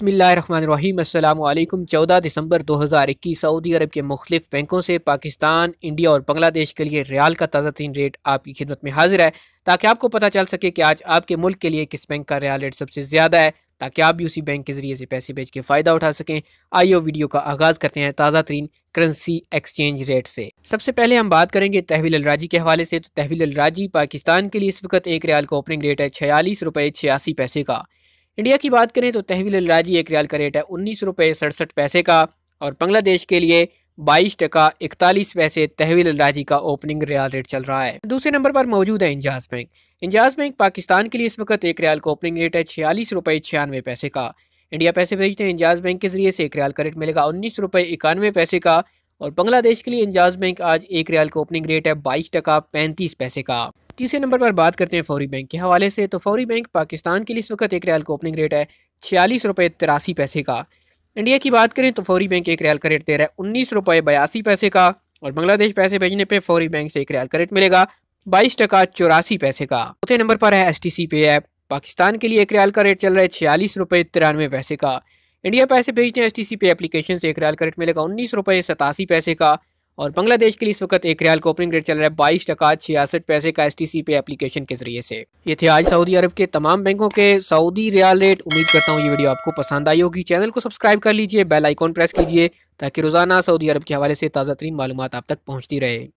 बसमिलीम चौदह दिसंबर दो हज़ार इक्कीस सऊदी अरब के मुख्तफ बैंकों से पाकिस्तान इंडिया और बांग्लादेश के लिए रियाल का ताज़ा तरीन रेट आपकी खिदमत में हाजिर है ताकि आपको पता चल सके कि आज आपके मुल्क के लिए किस बैंक का रियाल रेट सबसे ज़्यादा है ताकि आप भी उसी बैंक के ज़रिए से पैसे बेच के फ़ायदा उठा सकें आइए वीडियो का आगाज़ करते हैं ताज़ा तरीन करेंसी एक्सचेंज रेट से सबसे पहले हम बात करेंगे तहवील अलराजी के हवाले से तो तहवील अलराजी पाकिस्तान के लिए इस वक्त एक रियाल का ओपनिंग रेट है छियालीस रुपये छियासी पैसे का इंडिया की बात करें तो तहवील राजी एक रियाल का रेट है उन्नीस रुपये सड़सठ पैसे का और बांग्लादेश के लिए बाईस टका इकतालीस पैसे तहवील राजी का ओपनिंग रियाल रेट चल रहा है दूसरे नंबर पर मौजूद है इंजाज बैंक इंजाज बैंक पाकिस्तान के लिए इस वक्त एक रियाल का ओपनिंग रेट है छियालीस रुपये छियानवे पैसे का इंडिया पैसे भेजते हैं इंजाज बैंक के जरिए से एक रियाल का रेट मिलेगा उन्नीस रुपये इक्यानवे पैसे का और बांग्लादेश के लिए इंजाज बैंक आज एक रियाल का ओपनिंग रेट है बाईस टका पैंतीस पैसे का तीसरे नंबर पर बात करते हैं फौरी बैंक के हवाले से तो फौरी बैंक पाकिस्तान के लिए इस वक्त एक रियाल का ओपनिंग रेट है छियालीस रुपये तिरासी पैसे का इंडिया की बात करें तो फौरी बैंक एक रियाल का रेट दे रहा है उन्नीस रुपये बयासी पैसे का और बांग्लादेश पैसे भेजने पर फौरी बैंक से एक रियाल का रेट मिलेगा बाईस टका चौरासी पैसे का चौथे नंबर पर है एस टी सी पे ऐप पाकिस्तान के लिए एक रियाल का रेट चल रहा है छियालीस रुपये तिरानवे पैसे का इंडिया पैसे भेजते हैं एस टी सी पे एप्लीकेशन से एक रियाल का रेट मिलेगा उन्नीस रुपये सतासी पैसे का और बांग्लादेश के लिए इस वक्त एक रियाल का ओपनिंग रेट चल रहा है बाईस टका छियासठ पैसे का एस टी पे एप्लीकेशन के जरिए से ये थे आज सऊदी अरब के तमाम बैंकों के सऊदी रियाल रेट उम्मीद करता हूँ ये वीडियो आपको पसंद आई होगी चैनल को सब्सक्राइब कर लीजिए बेल आइकॉन प्रेस कीजिए ताकि रोजाना सऊदी अरब के हवाले से ताज़ा तरीन मालूम आप तक पहुँचती रहे